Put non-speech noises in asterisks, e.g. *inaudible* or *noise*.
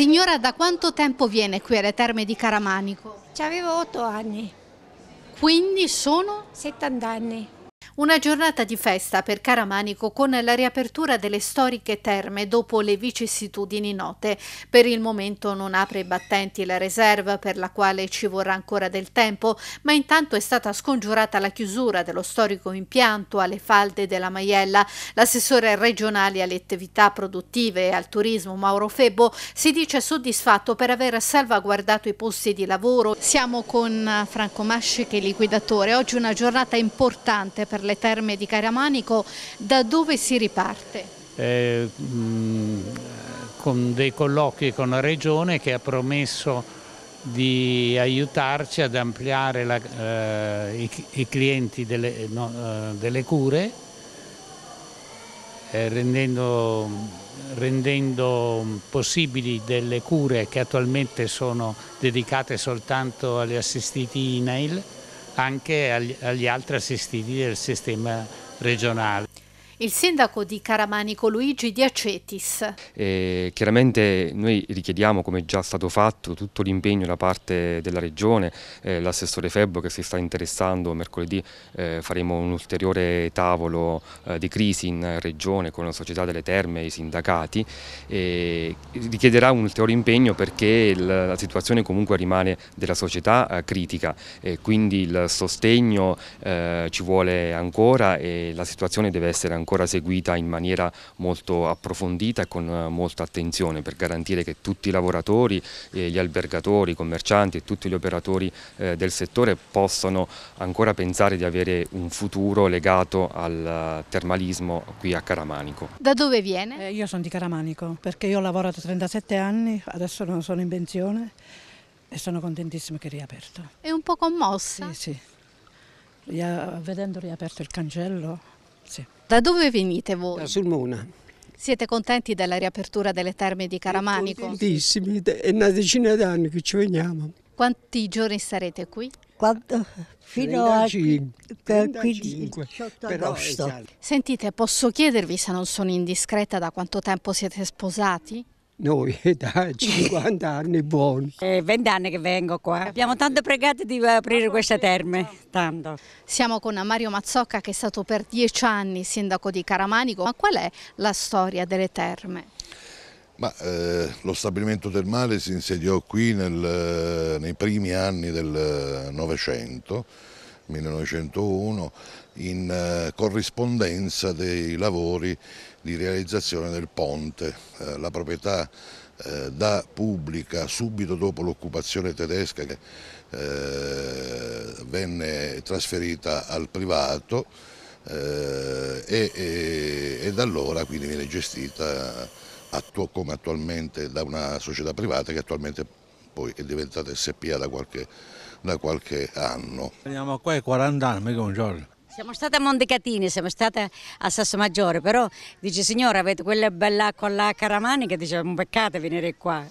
Signora, da quanto tempo viene qui alle Terme di Caramanico? Ci Avevo otto anni. Quindi sono? 70 anni. Una giornata di festa per Caramanico con la riapertura delle storiche terme dopo le vicissitudini note. Per il momento non apre i battenti la riserva per la quale ci vorrà ancora del tempo, ma intanto è stata scongiurata la chiusura dello storico impianto alle falde della Maiella. L'assessore regionale alle attività produttive e al turismo Mauro Febbo si dice soddisfatto per aver salvaguardato i posti di lavoro. Siamo con Franco Masci che è liquidatore. Oggi una giornata importante per la le terme di Caramanico, da dove si riparte? Eh, mh, mm, con dei colloqui con la Regione che ha promesso di aiutarci ad ampliare la, eh, i, i, clienti delle, no, eh, delle cure, eh, rendendo, rendendo, possibili delle cure che attualmente sono dedicate soltanto agli assistiti INAIL anche agli, agli altri assistiti del sistema regionale il sindaco di Caramanico Luigi Diacetis. E chiaramente noi richiediamo, come già stato fatto, tutto l'impegno da parte della Regione, eh, l'assessore Febbo che si sta interessando, mercoledì eh, faremo un ulteriore tavolo eh, di crisi in Regione con la società delle terme e i sindacati, richiederà un ulteriore impegno perché la, la situazione comunque rimane della società eh, critica, quindi il sostegno eh, ci vuole ancora e la situazione deve essere ancora ancora seguita in maniera molto approfondita e con eh, molta attenzione per garantire che tutti i lavoratori, gli albergatori, i commercianti e tutti gli operatori eh, del settore possano ancora pensare di avere un futuro legato al eh, termalismo qui a Caramanico. Da dove viene? Eh, io sono di Caramanico perché io ho lavorato 37 anni, adesso non sono in pensione e sono contentissima che è riaperto. È un po' commossa? Sì, sì. Vedendo riaperto il cancello sì. Da dove venite voi? Da Sulmona. Siete contenti della riapertura delle terme di Caramanico? Contentissimi, è una decina d'anni che ci veniamo. Quanti giorni sarete qui? Quanto? fino 35, al 15 agosto. Sentite, posso chiedervi se non sono indiscreta da quanto tempo siete sposati? Noi *laughs* da 50 *laughs* anni buoni. È 20 anni che vengo qua. Abbiamo eh, tanto pregato di aprire queste terme, tanto. Siamo con Mario Mazzocca che è stato per 10 anni sindaco di Caramanico. Ma qual è la storia delle terme? Ma, eh, lo stabilimento termale si insediò qui nel, eh, nei primi anni del eh, Novecento 1901 in eh, corrispondenza dei lavori di realizzazione del ponte. Eh, la proprietà eh, da pubblica subito dopo l'occupazione tedesca che venne trasferita al privato e, da allora quindi viene gestita come attualmente da una società privata che attualmente poi è diventata SPA da qualche, da qualche anno. Veniamo qua ai 40 anni, mica un giorno. Siamo state a Montecatini, siamo state a Sassomaggiore, però dice signora avete quella bella acqua là a Caramani che dice è un peccato venire qua.